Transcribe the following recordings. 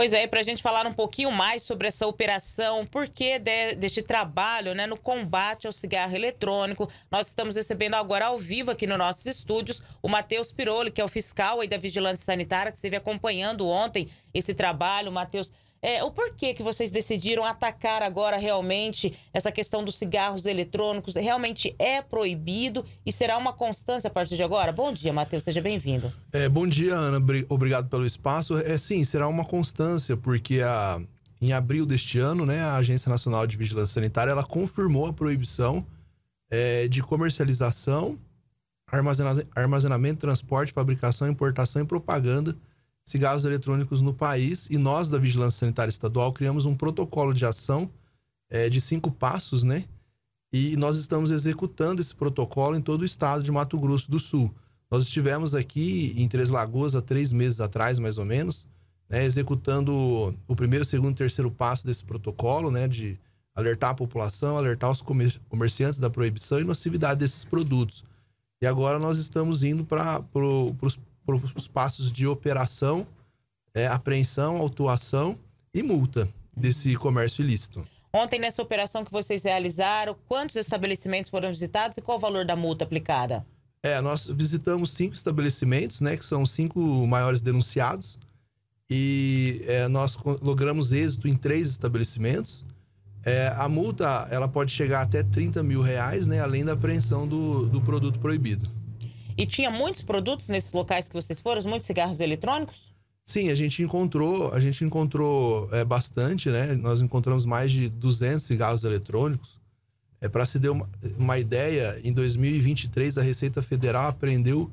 Pois é, para a gente falar um pouquinho mais sobre essa operação, por que de, deste trabalho né, no combate ao cigarro eletrônico, nós estamos recebendo agora ao vivo aqui nos nossos estúdios o Matheus Piroli, que é o fiscal aí da Vigilância Sanitária, que esteve acompanhando ontem esse trabalho. Matheus, é, o porquê que vocês decidiram atacar agora realmente essa questão dos cigarros eletrônicos? Realmente é proibido e será uma constância a partir de agora? Bom dia, Matheus, seja bem-vindo. É, bom dia, Ana, obrigado pelo espaço. É sim, será uma constância, porque a, em abril deste ano, né, a Agência Nacional de Vigilância Sanitária ela confirmou a proibição é, de comercialização, armazenamento, transporte, fabricação, importação e propaganda cigarros eletrônicos no país e nós da Vigilância Sanitária Estadual criamos um protocolo de ação é, de cinco passos, né? E nós estamos executando esse protocolo em todo o estado de Mato Grosso do Sul. Nós estivemos aqui em Três Lagoas há três meses atrás, mais ou menos, né, executando o primeiro, segundo e terceiro passo desse protocolo, né, de alertar a população, alertar os comer comerciantes da proibição e nocividade desses produtos. E agora nós estamos indo para pro, os os passos de operação, é, apreensão, autuação e multa desse comércio ilícito. Ontem, nessa operação que vocês realizaram, quantos estabelecimentos foram visitados e qual o valor da multa aplicada? É, nós visitamos cinco estabelecimentos, né, que são os cinco maiores denunciados, e é, nós logramos êxito em três estabelecimentos. É, a multa ela pode chegar até 30 mil reais, né, além da apreensão do, do produto proibido. E tinha muitos produtos nesses locais que vocês foram, muitos cigarros eletrônicos? Sim, a gente encontrou, a gente encontrou é, bastante, né? Nós encontramos mais de 200 cigarros eletrônicos. É para se ter uma, uma ideia, em 2023 a Receita Federal apreendeu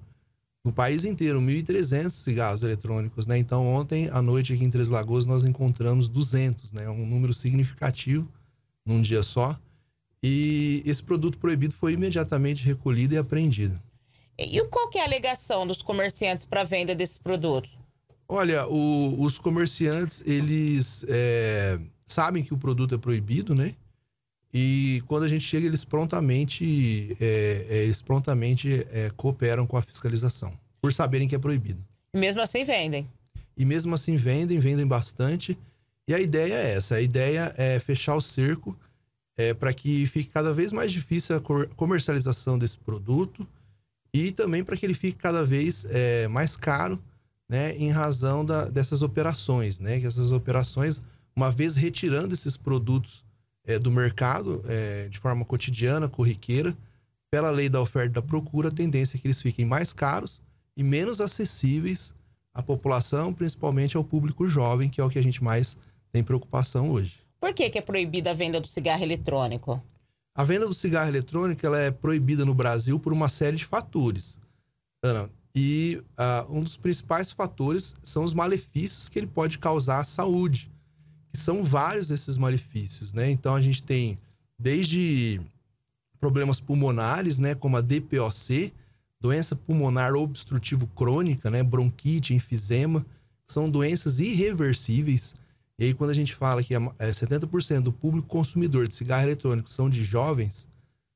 no país inteiro 1.300 cigarros eletrônicos, né? Então ontem à noite aqui em Três Lagoas nós encontramos 200, né? Um número significativo num dia só. E esse produto proibido foi imediatamente recolhido e apreendido. E qual que é a alegação dos comerciantes para a venda desse produto? Olha, o, os comerciantes, eles é, sabem que o produto é proibido, né? E quando a gente chega, eles prontamente, é, é, eles prontamente é, cooperam com a fiscalização, por saberem que é proibido. E mesmo assim vendem? E mesmo assim vendem, vendem bastante. E a ideia é essa, a ideia é fechar o cerco é, para que fique cada vez mais difícil a comercialização desse produto e também para que ele fique cada vez é, mais caro, né, em razão da, dessas operações, né, que essas operações, uma vez retirando esses produtos é, do mercado é, de forma cotidiana, corriqueira, pela lei da oferta e da procura, a tendência é que eles fiquem mais caros e menos acessíveis à população, principalmente ao público jovem, que é o que a gente mais tem preocupação hoje. Por que, que é proibida a venda do cigarro eletrônico? A venda do cigarro eletrônico ela é proibida no Brasil por uma série de fatores. E uh, um dos principais fatores são os malefícios que ele pode causar à saúde, que são vários desses malefícios, né? Então a gente tem desde problemas pulmonares, né, como a DPOC, doença pulmonar obstrutivo crônica, né, bronquite, enfisema, são doenças irreversíveis e aí, quando a gente fala que é 70% do público consumidor de cigarro eletrônico são de jovens,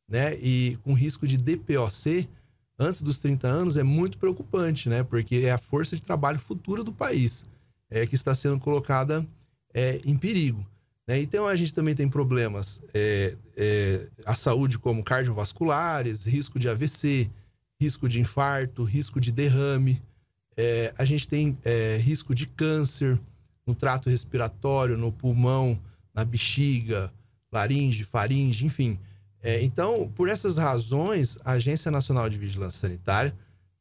né? E com risco de DPOC antes dos 30 anos é muito preocupante, né? Porque é a força de trabalho futura do país é, que está sendo colocada é, em perigo. Né? Então, a gente também tem problemas é, é, à saúde, como cardiovasculares, risco de AVC, risco de infarto, risco de derrame. É, a gente tem é, risco de câncer, no trato respiratório, no pulmão, na bexiga, laringe, faringe, enfim. É, então, por essas razões, a Agência Nacional de Vigilância Sanitária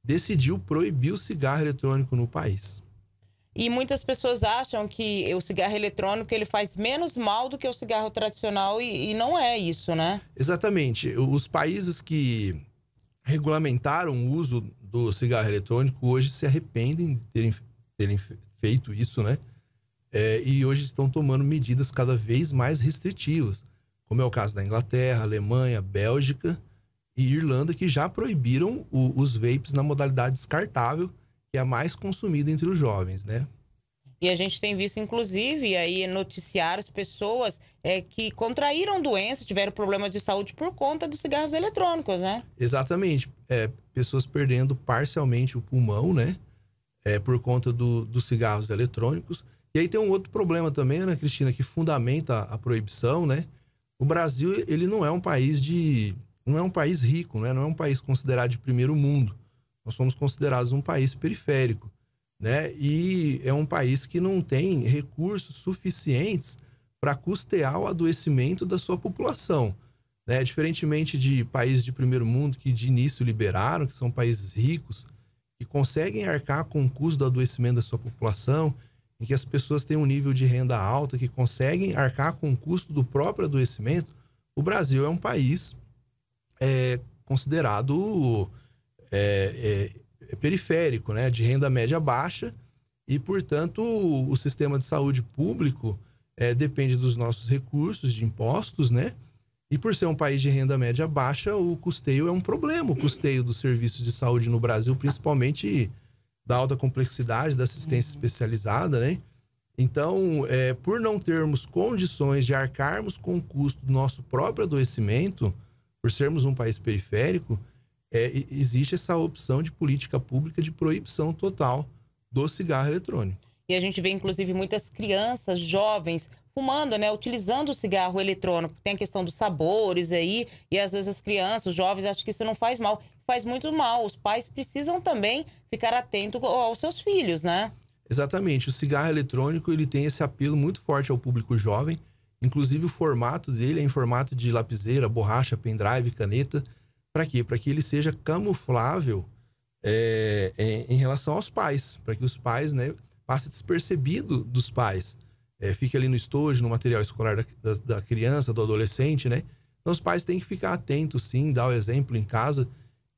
decidiu proibir o cigarro eletrônico no país. E muitas pessoas acham que o cigarro eletrônico ele faz menos mal do que o cigarro tradicional e, e não é isso, né? Exatamente. Os países que regulamentaram o uso do cigarro eletrônico hoje se arrependem de terem, terem feito isso, né? é, e hoje estão tomando medidas cada vez mais restritivas, como é o caso da Inglaterra, Alemanha, Bélgica e Irlanda, que já proibiram o, os vapes na modalidade descartável, que é a mais consumida entre os jovens, né? E a gente tem visto, inclusive, aí as pessoas é, que contraíram doenças, tiveram problemas de saúde por conta dos cigarros eletrônicos, né? Exatamente. É, pessoas perdendo parcialmente o pulmão, né? É, por conta do, dos cigarros eletrônicos. E aí tem um outro problema também, Ana né, Cristina, que fundamenta a proibição, né? O Brasil, ele não é um país de. não é um país rico, né? não é um país considerado de primeiro mundo. Nós somos considerados um país periférico, né? E é um país que não tem recursos suficientes para custear o adoecimento da sua população. Né? Diferentemente de países de primeiro mundo que de início liberaram, que são países ricos, que conseguem arcar com o custo do adoecimento da sua população, em que as pessoas têm um nível de renda alta, que conseguem arcar com o custo do próprio adoecimento, o Brasil é um país é, considerado é, é, é periférico, né, de renda média baixa, e, portanto, o, o sistema de saúde público é, depende dos nossos recursos de impostos, né? E por ser um país de renda média baixa, o custeio é um problema. O custeio dos serviços de saúde no Brasil, principalmente da alta complexidade da assistência uhum. especializada, né? Então, é, por não termos condições de arcarmos com o custo do nosso próprio adoecimento, por sermos um país periférico, é, existe essa opção de política pública de proibição total do cigarro eletrônico. E a gente vê, inclusive, muitas crianças, jovens, fumando, né? Utilizando o cigarro eletrônico. Tem a questão dos sabores aí, e às vezes as crianças, os jovens, acham que isso não faz mal. Faz muito mal. Os pais precisam também ficar atentos aos seus filhos, né? Exatamente. O cigarro eletrônico, ele tem esse apelo muito forte ao público jovem. Inclusive, o formato dele é em formato de lapiseira, borracha, pendrive, caneta. Para quê? Para que ele seja camuflável é, em, é, em relação aos pais. Para que os pais, né? Passe despercebido dos pais é, fique ali no estojo, no material escolar da, da, da, criança, do adolescente, né? Então os pais têm que ficar atentos, sim, dar o exemplo em casa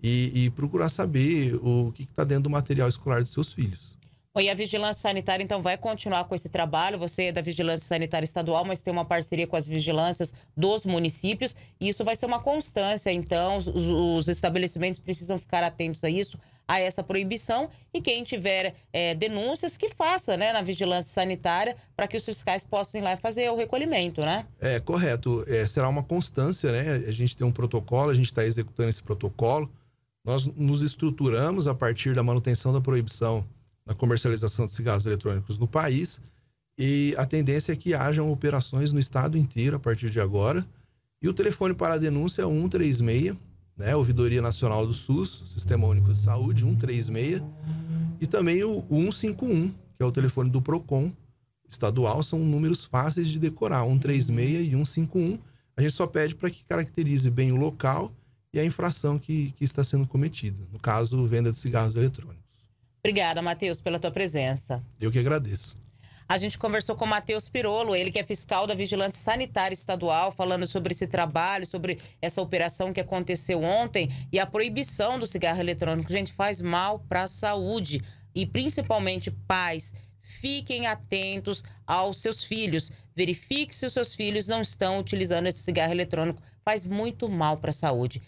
e, e procurar saber o que está dentro do material escolar dos seus filhos. E a Vigilância Sanitária, então, vai continuar com esse trabalho. Você é da Vigilância Sanitária Estadual, mas tem uma parceria com as vigilâncias dos municípios. E isso vai ser uma constância, então. Os, os estabelecimentos precisam ficar atentos a isso a essa proibição e quem tiver é, denúncias que faça né, na vigilância sanitária para que os fiscais possam ir lá fazer o recolhimento, né? É, correto. É, será uma constância, né? A gente tem um protocolo, a gente está executando esse protocolo. Nós nos estruturamos a partir da manutenção da proibição na comercialização de cigarros eletrônicos no país e a tendência é que hajam operações no estado inteiro a partir de agora. E o telefone para a denúncia é 136 né? Ouvidoria Nacional do SUS, Sistema Único de Saúde, 136, e também o 151, que é o telefone do PROCON estadual, são números fáceis de decorar, 136 e 151. A gente só pede para que caracterize bem o local e a infração que, que está sendo cometida, no caso, venda de cigarros eletrônicos. Obrigada, Matheus, pela tua presença. Eu que agradeço. A gente conversou com o Matheus Pirolo, ele que é fiscal da Vigilância Sanitária Estadual, falando sobre esse trabalho, sobre essa operação que aconteceu ontem e a proibição do cigarro eletrônico. Gente, faz mal para a saúde e principalmente pais. Fiquem atentos aos seus filhos. Verifique se os seus filhos não estão utilizando esse cigarro eletrônico. Faz muito mal para a saúde.